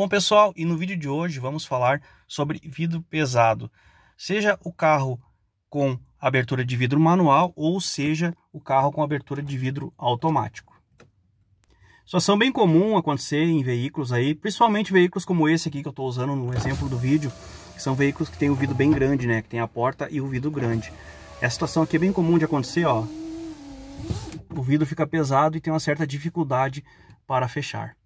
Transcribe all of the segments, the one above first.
Bom, pessoal, e no vídeo de hoje vamos falar sobre vidro pesado. Seja o carro com abertura de vidro manual ou seja o carro com abertura de vidro automático. Situação bem comum acontecer em veículos aí, principalmente veículos como esse aqui que eu estou usando no exemplo do vídeo, que são veículos que tem o vidro bem grande, né? Que tem a porta e o vidro grande. Essa situação aqui é bem comum de acontecer, ó. O vidro fica pesado e tem uma certa dificuldade para fechar.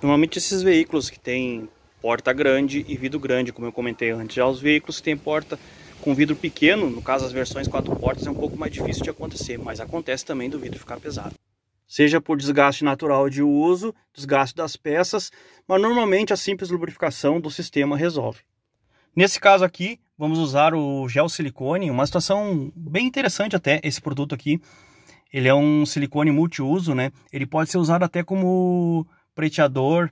Normalmente esses veículos que têm porta grande e vidro grande, como eu comentei antes, já os veículos que têm porta com vidro pequeno, no caso as versões quatro portas, é um pouco mais difícil de acontecer, mas acontece também do vidro ficar pesado. Seja por desgaste natural de uso, desgaste das peças, mas normalmente a simples lubrificação do sistema resolve. Nesse caso aqui, vamos usar o gel silicone, uma situação bem interessante até esse produto aqui. Ele é um silicone multiuso, né? Ele pode ser usado até como preteador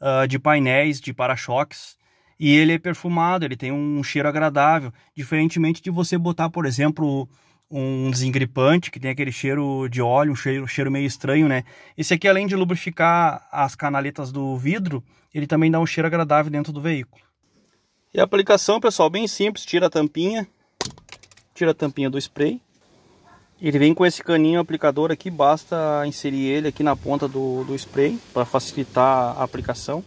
uh, de painéis, de para-choques. E ele é perfumado, ele tem um cheiro agradável. Diferentemente de você botar, por exemplo, um desengripante que tem aquele cheiro de óleo, um cheiro, um cheiro meio estranho, né? Esse aqui, além de lubrificar as canaletas do vidro, ele também dá um cheiro agradável dentro do veículo. E a aplicação, pessoal, bem simples, tira a tampinha, tira a tampinha do spray, ele vem com esse caninho aplicador aqui, basta inserir ele aqui na ponta do, do spray para facilitar a aplicação.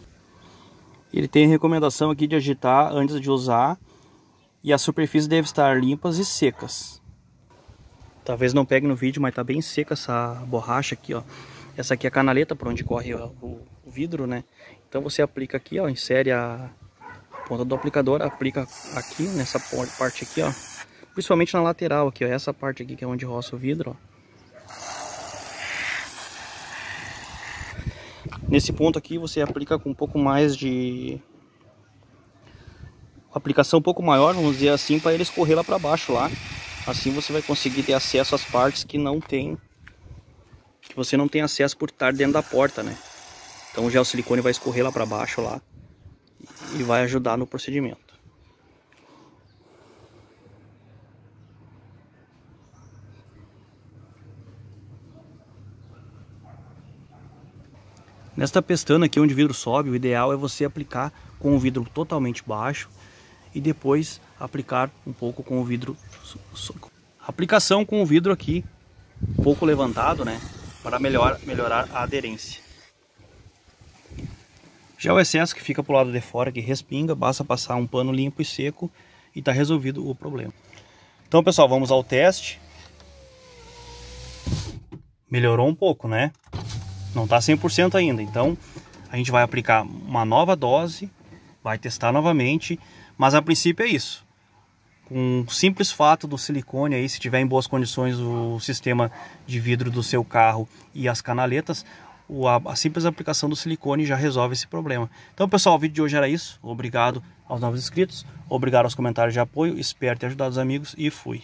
Ele tem recomendação aqui de agitar antes de usar e as superfícies devem estar limpas e secas. Talvez não pegue no vídeo, mas tá bem seca essa borracha aqui, ó. Essa aqui é a canaleta para onde corre ó, o vidro, né? Então você aplica aqui, ó, insere a ponta do aplicador, aplica aqui nessa parte aqui, ó, Principalmente na lateral aqui, ó. Essa parte aqui que é onde roça o vidro, ó. Nesse ponto aqui você aplica com um pouco mais de aplicação um pouco maior, vamos dizer assim, para ele escorrer lá para baixo lá. Assim você vai conseguir ter acesso às partes que não tem que você não tem acesso por estar dentro da porta, né? Então o silicone vai escorrer lá para baixo lá e vai ajudar no procedimento. Nesta pestana aqui onde o vidro sobe, o ideal é você aplicar com o vidro totalmente baixo e depois aplicar um pouco com o vidro... Aplicação com o vidro aqui um pouco levantado, né? Para melhor, melhorar a aderência. Já o excesso que fica para o lado de fora, que respinga, basta passar um pano limpo e seco e está resolvido o problema. Então pessoal, vamos ao teste. Melhorou um pouco, né? não está 100% ainda. Então, a gente vai aplicar uma nova dose, vai testar novamente, mas a princípio é isso. Com o simples fato do silicone aí, se tiver em boas condições o sistema de vidro do seu carro e as canaletas, a, simples aplicação do silicone já resolve esse problema. Então, pessoal, o vídeo de hoje era isso. Obrigado aos novos inscritos, obrigado aos comentários de apoio, espero ter ajudado os amigos e fui.